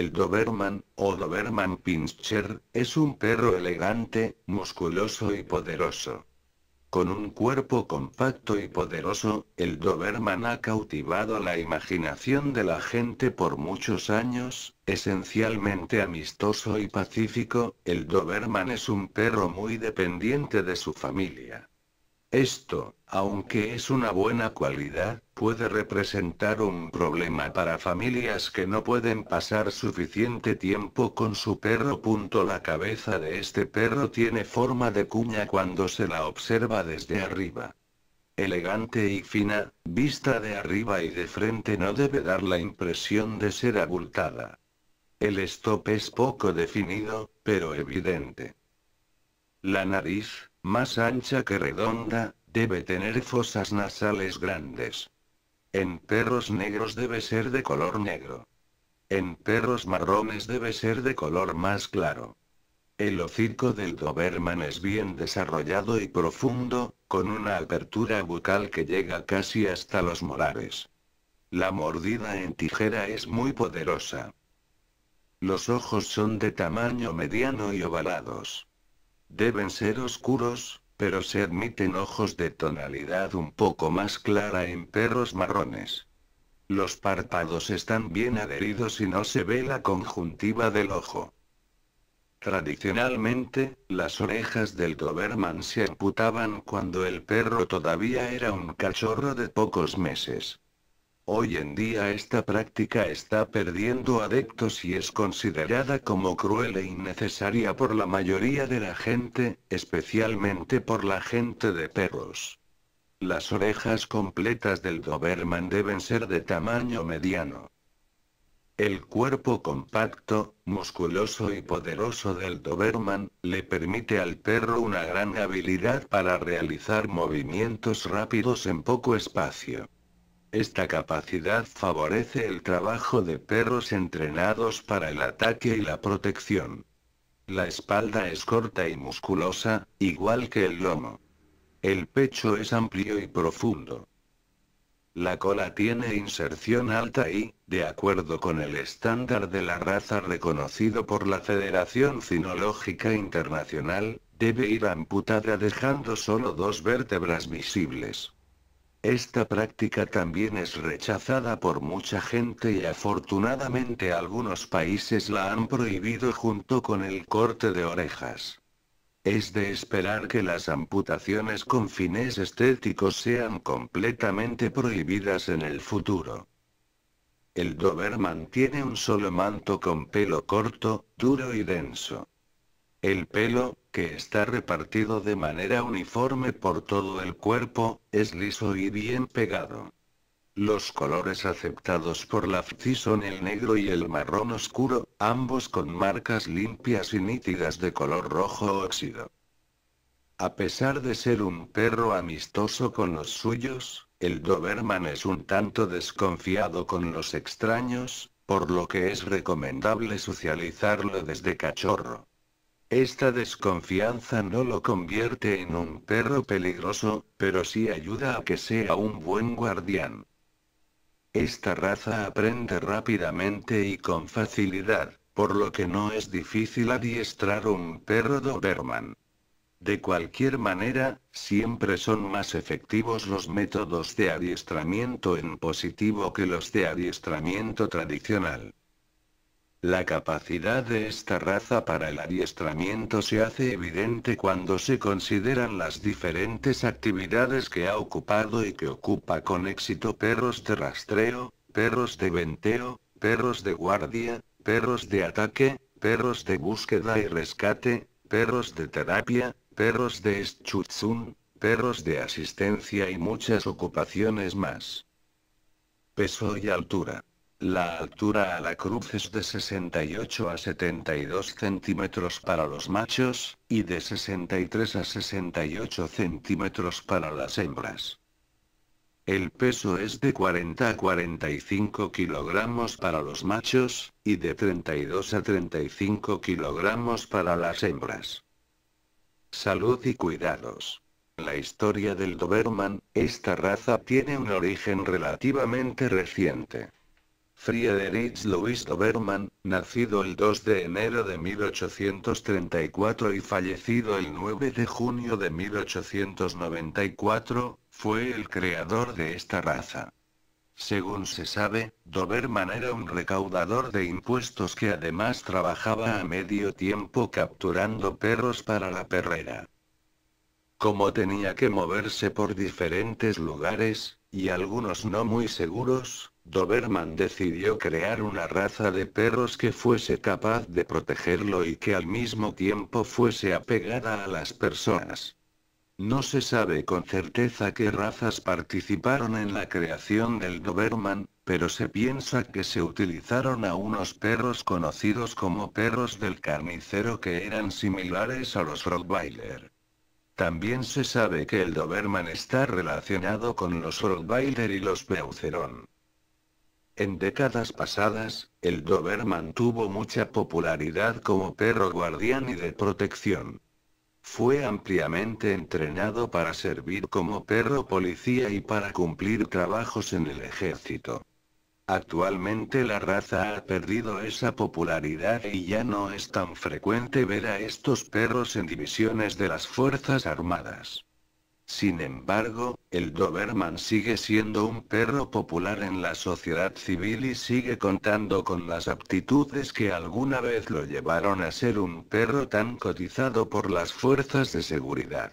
El Doberman, o Doberman Pinscher, es un perro elegante, musculoso y poderoso. Con un cuerpo compacto y poderoso, el Doberman ha cautivado la imaginación de la gente por muchos años, esencialmente amistoso y pacífico, el Doberman es un perro muy dependiente de su familia. Esto, aunque es una buena cualidad, puede representar un problema para familias que no pueden pasar suficiente tiempo con su perro. La cabeza de este perro tiene forma de cuña cuando se la observa desde arriba. Elegante y fina, vista de arriba y de frente no debe dar la impresión de ser abultada. El stop es poco definido, pero evidente. La nariz, más ancha que redonda, debe tener fosas nasales grandes. En perros negros debe ser de color negro. En perros marrones debe ser de color más claro. El hocico del Doberman es bien desarrollado y profundo, con una apertura bucal que llega casi hasta los molares. La mordida en tijera es muy poderosa. Los ojos son de tamaño mediano y ovalados. Deben ser oscuros, pero se admiten ojos de tonalidad un poco más clara en perros marrones. Los párpados están bien adheridos y no se ve la conjuntiva del ojo. Tradicionalmente, las orejas del Doberman se amputaban cuando el perro todavía era un cachorro de pocos meses. Hoy en día esta práctica está perdiendo adeptos y es considerada como cruel e innecesaria por la mayoría de la gente, especialmente por la gente de perros. Las orejas completas del Doberman deben ser de tamaño mediano. El cuerpo compacto, musculoso y poderoso del Doberman, le permite al perro una gran habilidad para realizar movimientos rápidos en poco espacio. Esta capacidad favorece el trabajo de perros entrenados para el ataque y la protección. La espalda es corta y musculosa, igual que el lomo. El pecho es amplio y profundo. La cola tiene inserción alta y, de acuerdo con el estándar de la raza reconocido por la Federación Cinológica Internacional, debe ir amputada dejando solo dos vértebras visibles. Esta práctica también es rechazada por mucha gente y afortunadamente algunos países la han prohibido junto con el corte de orejas. Es de esperar que las amputaciones con fines estéticos sean completamente prohibidas en el futuro. El Doberman tiene un solo manto con pelo corto, duro y denso. El pelo, que está repartido de manera uniforme por todo el cuerpo, es liso y bien pegado. Los colores aceptados por la FTI son el negro y el marrón oscuro, ambos con marcas limpias y nítidas de color rojo óxido. A pesar de ser un perro amistoso con los suyos, el Doberman es un tanto desconfiado con los extraños, por lo que es recomendable socializarlo desde cachorro. Esta desconfianza no lo convierte en un perro peligroso, pero sí ayuda a que sea un buen guardián. Esta raza aprende rápidamente y con facilidad, por lo que no es difícil adiestrar un perro Doberman. De cualquier manera, siempre son más efectivos los métodos de adiestramiento en positivo que los de adiestramiento tradicional. La capacidad de esta raza para el adiestramiento se hace evidente cuando se consideran las diferentes actividades que ha ocupado y que ocupa con éxito perros de rastreo, perros de venteo, perros de guardia, perros de ataque, perros de búsqueda y rescate, perros de terapia, perros de Schutzun, perros de asistencia y muchas ocupaciones más. Peso y altura. La altura a la cruz es de 68 a 72 centímetros para los machos, y de 63 a 68 centímetros para las hembras. El peso es de 40 a 45 kilogramos para los machos, y de 32 a 35 kilogramos para las hembras. Salud y cuidados. La historia del Doberman, esta raza tiene un origen relativamente reciente. Friedrich Louis Doberman, nacido el 2 de enero de 1834 y fallecido el 9 de junio de 1894, fue el creador de esta raza. Según se sabe, Doberman era un recaudador de impuestos que además trabajaba a medio tiempo capturando perros para la perrera. Como tenía que moverse por diferentes lugares, y algunos no muy seguros, Doberman decidió crear una raza de perros que fuese capaz de protegerlo y que al mismo tiempo fuese apegada a las personas. No se sabe con certeza qué razas participaron en la creación del Doberman, pero se piensa que se utilizaron a unos perros conocidos como perros del carnicero que eran similares a los Rottweiler. También se sabe que el Doberman está relacionado con los Rottweiler y los beauceron. En décadas pasadas, el Doberman tuvo mucha popularidad como perro guardián y de protección. Fue ampliamente entrenado para servir como perro policía y para cumplir trabajos en el ejército. Actualmente la raza ha perdido esa popularidad y ya no es tan frecuente ver a estos perros en divisiones de las Fuerzas Armadas. Sin embargo, el Doberman sigue siendo un perro popular en la sociedad civil y sigue contando con las aptitudes que alguna vez lo llevaron a ser un perro tan cotizado por las fuerzas de seguridad.